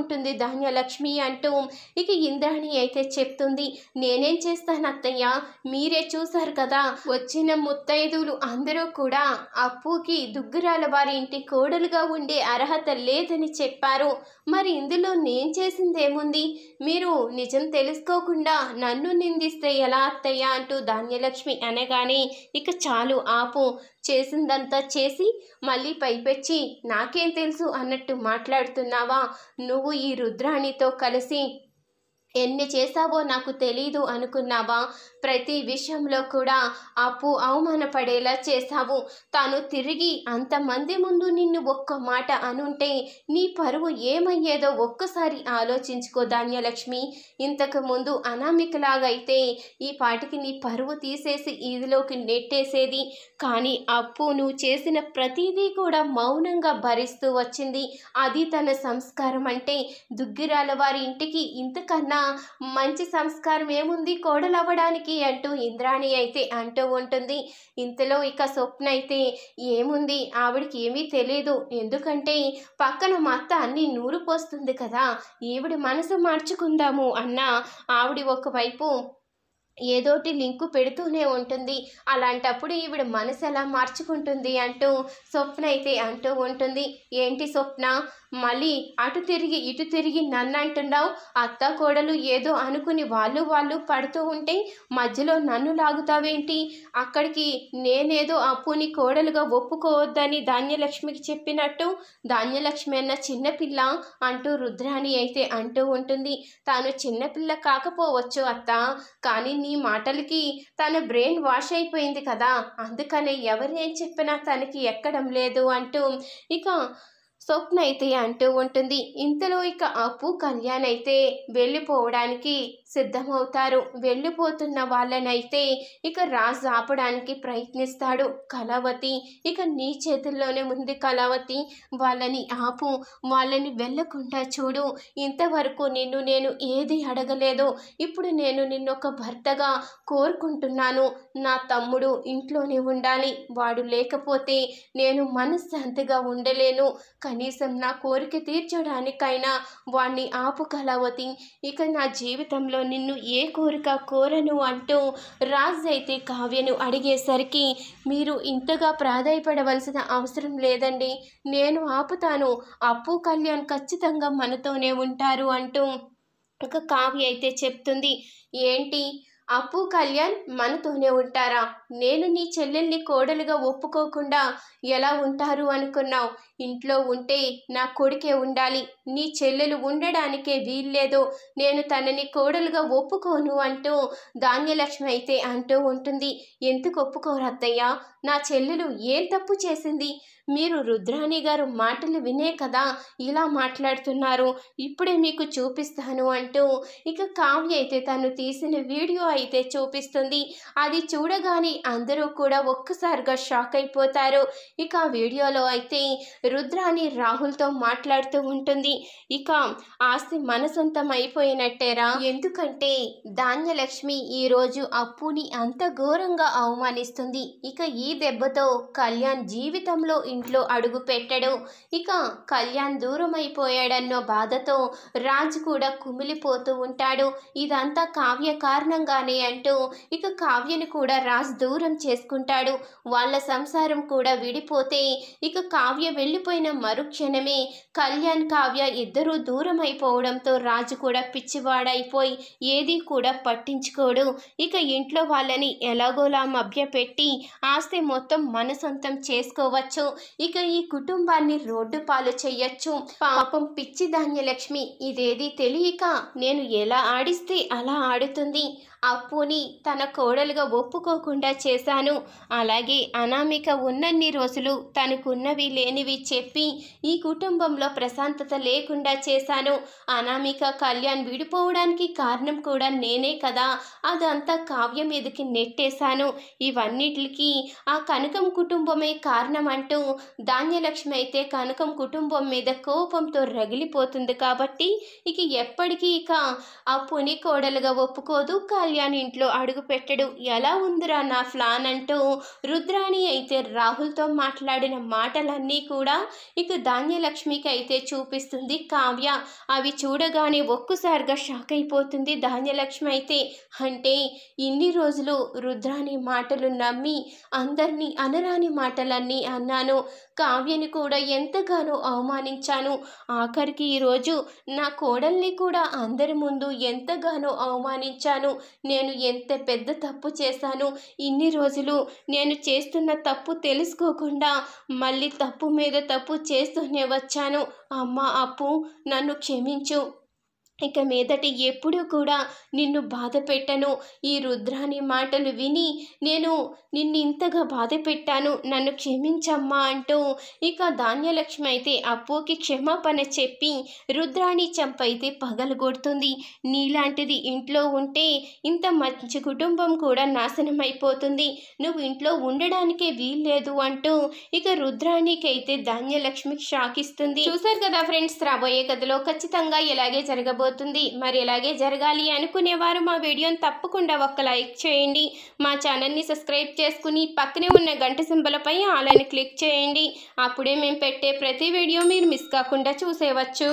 ఉంటుంది ధాన్యలక్ష్మి అంటూ ఇక ఇంద్రాణి అయితే చెప్తుంది నేనేం చేస్తాను అత్తయ్య మీరే చూశారు కదా వచ్చిన ముత్తైదులు అందరూ కూడా అప్పుకి దుగ్గురాల వారి ఇంటి కోడలుగా ఉండే అర్హత లేదని చెప్పారు మరి ఇందులో నేను చేసిందేముంది మీరు నిజం తెలుసుకోకుండా నన్ను నిందిస్తే ఎలా అత్తయ్య అంటూ ధాన్యలక్ష్మి అనగానే ఇక చాలు ఆపు చేసిందంతా చేసి మళ్ళీ పైపెచ్చి నాకేం తెలుసు అన్నట్టు మాట్లాడుతున్నావా నువ్వు నువ్వు ఈ రుద్రాణితో కలిసి ఎన్ని చేశావో నాకు తెలీదు అనుకున్నావా ప్రతి విషయంలో కూడా అప్పు అవమానపడేలా చేశావు తాను తిరిగి అంతమంది ముందు నిన్ను ఒక్క మాట అనుంటే నీ పరువు ఏమయ్యేదో ఒక్కసారి ఆలోచించుకో ధాన్యలక్ష్మి ఇంతకు ముందు అనామికలాగైతే ఈ పాటికి నీ పరువు తీసేసి ఇదిలోకి నెట్టేసేది కానీ అప్పు నువ్వు చేసిన ప్రతిదీ కూడా మౌనంగా భరిస్తూ వచ్చింది అది తన సంస్కారం అంటే దుగ్గిరాల వారి ఇంటికి ఇంతకన్నా మంచి సంస్కారం ఏముంది కోడలు అవ్వడానికి అంటూ ఇంద్రాణి అయితే అంటూ ఉంటుంది ఇంతలో ఇక స్వప్న అయితే ఏముంది ఆవిడకి ఏమీ తెలియదు ఎందుకంటే పక్కన మత్త అన్ని నూరు పోస్తుంది కదా ఈవిడ మనసు మార్చుకుందాము అన్న ఆవిడ ఒకవైపు ఏదోటి లింకు పెడుతూనే ఉంటుంది అలాంటప్పుడు ఈవిడ మనసు ఎలా మార్చుకుంటుంది అంటూ స్వప్న అయితే అంటూ ఉంటుంది ఏంటి స్వప్న మళ్ళీ అటు తిరిగి ఇటు తిరిగి నన్ను అంటున్నావు అత్త కోడలు ఏదో అనుకుని వాళ్ళు వాళ్ళు పడుతూ ఉంటే మధ్యలో నన్ను లాగుతావేంటి అక్కడికి నేనేదో అప్పుని కోడలుగా ఒప్పుకోవద్దని ధాన్యలక్ష్మికి చెప్పినట్టు ధాన్యలక్ష్మి అన్న చిన్నపిల్ల అంటూ రుద్రాణి అయితే అంటూ ఉంటుంది తాను చిన్నపిల్ల కాకపోవచ్చు అత్త కానీ నీ మాటలకి తన బ్రెయిన్ వాష్ అయిపోయింది కదా అందుకనే ఎవరేం చెప్పినా తనకి ఎక్కడం లేదు అంటూ ఇక స్వప్న అయితే అంటూ ఉంటుంది ఇంతలో ఇక అప్పు కళ్యాణ్ అయితే వెళ్ళిపోవడానికి సిద్ధమవుతారు వెళ్ళిపోతున్న వాళ్ళనైతే ఇక రాజు ఆపడానికి ప్రయత్నిస్తాడు కళావతి ఇక నీ చేతుల్లోనే ఉంది కళావతి వాళ్ళని ఆపు వాళ్ళని వెళ్ళకుండా చూడు ఇంతవరకు నిన్ను నేను ఏది అడగలేదు ఇప్పుడు నేను నిన్నొక భర్తగా కోరుకుంటున్నాను నా తమ్ముడు ఇంట్లోనే ఉండాలి వాడు లేకపోతే నేను మనశ్శాంతిగా ఉండలేను కనీసం నా కోరిక తీర్చడానికైనా వాణ్ణి ఆపు కళావతి ఇక నా జీవితంలో నిన్ను ఏ కోరిక కోరను అంటూ రాజ్ అయితే కావ్యను అడిగేసరికి మీరు ఇంతగా ప్రాధాయపడవలసిన అవసరం లేదండి నేను ఆపుతాను అప్పు కళ్యాణ్ ఖచ్చితంగా మనతోనే ఉంటారు అంటూ ఒక కావ్య అయితే చెప్తుంది ఏంటి అప్పు కళ్యాణ్ మనతోనే ఉంటారా నేను నీ చెల్లెల్ని కోడలుగా ఒప్పుకోకుండా ఎలా ఉంటారు అనుకున్నావు ఇంట్లో ఉంటే నా కొడుకే ఉండాలి నీ చెల్లెలు ఉండడానికే వీల్లేదు నేను తనని కోడలుగా ఒప్పుకోను అంటూ ధాన్యలక్ష్మి అయితే అంటూ ఉంటుంది ఎందుకు ఒప్పుకోరత్తయ్యా నా చెల్లెలు ఏం తప్పు చేసింది మీరు రుద్రాణి గారు మాటలు వినే కదా ఇలా మాట్లాడుతున్నారు ఇప్పుడే మీకు చూపిస్తాను అంటూ ఇక కావ్య అయితే తను తీసిన వీడియో అయితే చూపిస్తుంది అది చూడగానే అందరూ కూడా ఒక్కసారిగా షాక్ అయిపోతారు ఇక వీడియోలో అయితే రుద్రాని రాహుల్తో మాట్లాడుతూ ఉంటుంది ఇక ఆస్తి మనసొంతం అయిపోయినట్టేరా ఎందుకంటే ధాన్యలక్ష్మి ఈరోజు అప్పుని అంత ఘోరంగా అవమానిస్తుంది ఇక ఈ దెబ్బతో కళ్యాణ్ జీవితంలో ఇంట్లో అడుగు పెట్టడు ఇక కళ్యాణ్ దూరం అయిపోయాడన్నో బాధతో రాజ్ కూడా కుమిలిపోతూ ఉంటాడు ఇదంతా కావ్య కారణంగా అని అంటూ ఇక కావ్యను కూడా రాజ్ దూరం చేసుకుంటాడు వాళ్ళ సంసారం కూడా విడిపోతే ఇక కావ్య వెళ్ళిపోయిన మరుక్షణమే కళ్యాణ్ కావ్య ఇద్దరూ దూరం అయిపోవడంతో రాజు కూడా పిచ్చివాడైపోయి ఏది కూడా పట్టించుకోడు ఇక ఇంట్లో వాళ్ళని ఎలాగోలా మభ్యపెట్టి ఆస్తి మొత్తం మనసొంతం చేసుకోవచ్చు ఇక ఈ కుటుంబాన్ని రోడ్డు పాలు చేయొచ్చు పాపం పిచ్చి ధాన్యలక్ష్మి ఇదేది తెలియక నేను ఎలా ఆడిస్తే అలా ఆడుతుంది అప్పుని తన కోడలుగా ఒప్పుకోకుండా చేశాను అలాగే అనామిక ఉన్నన్ని రోజులు తనకున్నవి లేనివి చెప్పి ఈ కుటుంబంలో ప్రశాంతత లేకుండా చేశాను అనామిక కళ్యాణ్ విడిపోవడానికి కారణం కూడా నేనే కదా అదంతా కావ్యం మీదకి నెట్టేశాను ఇవన్నిటికి ఆ కనకం కుటుంబమే కారణం అంటూ ధాన్యలక్ష్మి అయితే కనకం కుటుంబం మీద కోపంతో రగిలిపోతుంది కాబట్టి ఇక ఎప్పటికీ ఇక అప్పుని కోడలుగా ఒప్పుకోదు కళ్యాణ్ కళ్యాణ్ ఇంట్లో అడుగు పెట్టడు ఎలా ఉందిరా నా ప్లాన్ అంటూ రుద్రాణి అయితే రాహుల్తో మాట్లాడిన మాటలన్నీ కూడా ఇక ధాన్యలక్ష్మికి అయితే చూపిస్తుంది కావ్య అవి చూడగానే ఒక్కసారిగా షాక్ అయిపోతుంది ధాన్యలక్ష్మి అయితే అంటే ఇన్ని రోజులు రుద్రాణి మాటలు నమ్మి అందరినీ అనరాని మాటలన్నీ అన్నాను కావ్యని కూడా ఎంతగానో అవమానించాను ఆఖరికి ఈరోజు నా కోడల్ని కూడా అందరి ముందు ఎంతగానో అవమానించాను నేను ఎంత పెద్ద తప్పు చేశాను ఇన్ని రోజులు నేను చేస్తున్న తప్పు తెలుసుకోకుండా మళ్ళీ తప్పు మీద తప్పు చేస్తూనే వచ్చాను అమ్మ అప్పు నన్ను క్షమించు ఇక మీదట ఎప్పుడూ కూడా నిన్ను బాధ పెట్టను ఈ రుద్రాని మాటలు విని నేను నిన్ను ఇంతగా బాధ పెట్టాను నన్ను క్షమించమ్మా అంటూ ఇక ధాన్యలక్ష్మి అయితే అప్పుకి క్షమాపణ చెప్పి రుద్రాణి చంప అయితే పగలగొడుతుంది నీలాంటిది ఇంట్లో ఉంటే ఇంత మంచి కుటుంబం కూడా నాశనం అయిపోతుంది నువ్వు ఇంట్లో ఉండడానికే వీల్లేదు అంటూ ఇక రుద్రానికి అయితే ధాన్యలక్ష్మి షాక్ ఇస్తుంది చూసారు కదా ఫ్రెండ్స్ రాబోయే కథలో ఖచ్చితంగా ఇలాగే జరగబోతుంది అవుతుంది మరి ఇలాగే జరగాలి అనుకునేవారు మా వీడియోని తప్పకుండా ఒక లైక్ చేయండి మా ఛానల్ని సబ్స్క్రైబ్ చేసుకుని పక్కనే ఉన్న గంట సింబలపై ఆలైన్ క్లిక్ చేయండి అప్పుడే మేము పెట్టే ప్రతి వీడియో మీరు మిస్ కాకుండా చూసేవచ్చు